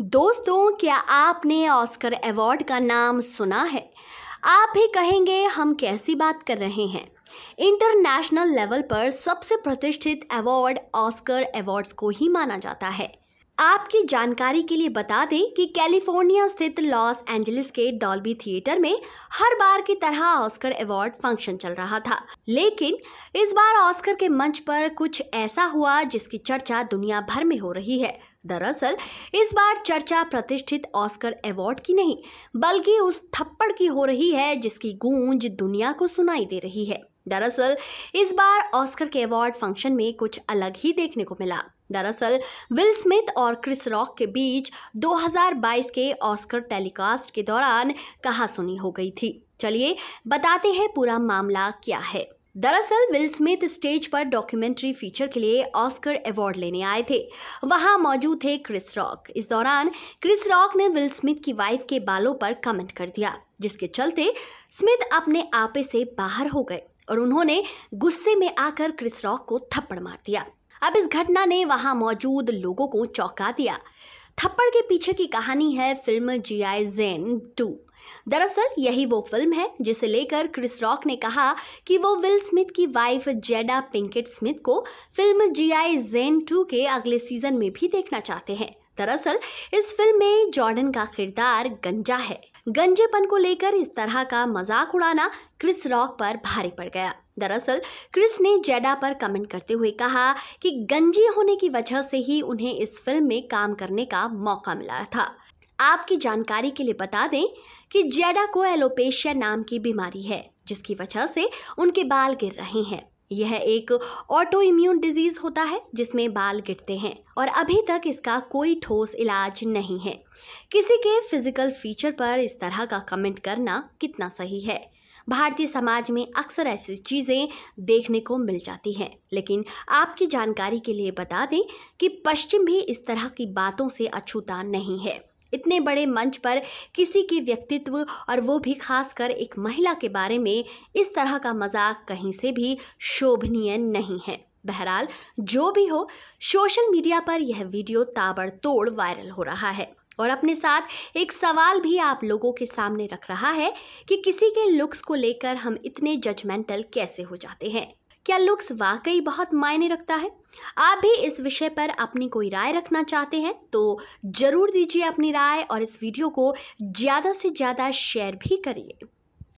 दोस्तों क्या आपने ऑस्कर अवार्ड का नाम सुना है आप भी कहेंगे हम कैसी बात कर रहे हैं इंटरनेशनल लेवल पर सबसे प्रतिष्ठित अवार्ड ऑस्कर अवार्ड्स को ही माना जाता है आपकी जानकारी के लिए बता दें कि कैलिफोर्निया स्थित लॉस एंजलिस के डॉल्बी थिएटर में हर बार की तरह ऑस्कर अवार्ड फंक्शन चल रहा था लेकिन इस बार ऑस्कर के मंच पर कुछ ऐसा हुआ जिसकी चर्चा दुनिया भर में हो रही है दरअसल इस बार चर्चा प्रतिष्ठित ऑस्कर अवार्ड की नहीं बल्कि उस थप्पड़ की हो रही है जिसकी गूंज दुनिया को सुनाई दे रही है दरअसल इस बार ऑस्कर के अवार्ड फंक्शन में कुछ अलग ही देखने को मिला दरअसल विल स्मिथ और क्रिस रॉक के बीच 2022 के ऑस्कर टेलीकास्ट के दौरान कहा सुनी हो गई थी चलिए बताते हैं पूरा मामला क्या है दरअसल विल स्मिथ स्टेज पर डॉक्यूमेंट्री फीचर के लिए ऑस्कर अवार्ड लेने आए थे वहां मौजूद थे क्रिस रॉक इस दौरान क्रिस रॉक ने विल स्मिथ की वाइफ के बालों पर कमेंट कर दिया जिसके चलते स्मिथ अपने आपे से बाहर हो गए और उन्होंने गुस्से में आकर क्रिस रॉक को थप्पड़ मार दिया अब इस घटना ने वहां मौजूद लोगों को चौंका दिया थप्पड़ के पीछे की कहानी है film G I Jane to दरअसल यही वो फिल्म है जिसे लेकर क्रिस रॉक ने कहा कि वो विल स्मिथ की वाइफ जेडा पिंकेट स्मिथ को film G I Jane two के अगले सीजन में भी देखना चाहते हैं दरअसल इस फिल्म में जॉर्डन का किरदार गंजा है गंजेपन को लेकर इस तरह का मजाक उड़ाना क्रिस रॉक पर भारी पड़ गया दरअसल क्रिस ने जेडा पर कमेंट करते हुए कहा कि गंजे होने की वजह से ही उन्हें इस फिल्म में काम करने का मौका मिला था आपकी जानकारी के लिए बता दें कि जेडा को एलोपेशिया नाम की बीमारी है जिसकी वजह से उनके बाल गिर रहे हैं यह एक ऑटो इम्यून डिजीज़ होता है जिसमें बाल गिरते हैं और अभी तक इसका कोई ठोस इलाज नहीं है किसी के फिजिकल फीचर पर इस तरह का कमेंट करना कितना सही है भारतीय समाज में अक्सर ऐसी चीज़ें देखने को मिल जाती हैं लेकिन आपकी जानकारी के लिए बता दें कि पश्चिम भी इस तरह की बातों से अछूता नहीं है इतने बड़े मंच पर किसी के व्यक्तित्व और वो भी खासकर एक महिला के बारे में इस तरह का मजाक कहीं से भी शोभनीय नहीं है बहरहाल जो भी हो सोशल मीडिया पर यह वीडियो ताबड़तोड़ वायरल हो रहा है और अपने साथ एक सवाल भी आप लोगों के सामने रख रहा है कि किसी के लुक्स को लेकर हम इतने जजमेंटल कैसे हो जाते हैं क्या लुक्स वाकई बहुत मायने रखता है आप भी इस विषय पर अपनी कोई राय रखना चाहते हैं तो ज़रूर दीजिए अपनी राय और इस वीडियो को ज़्यादा से ज़्यादा शेयर भी करिए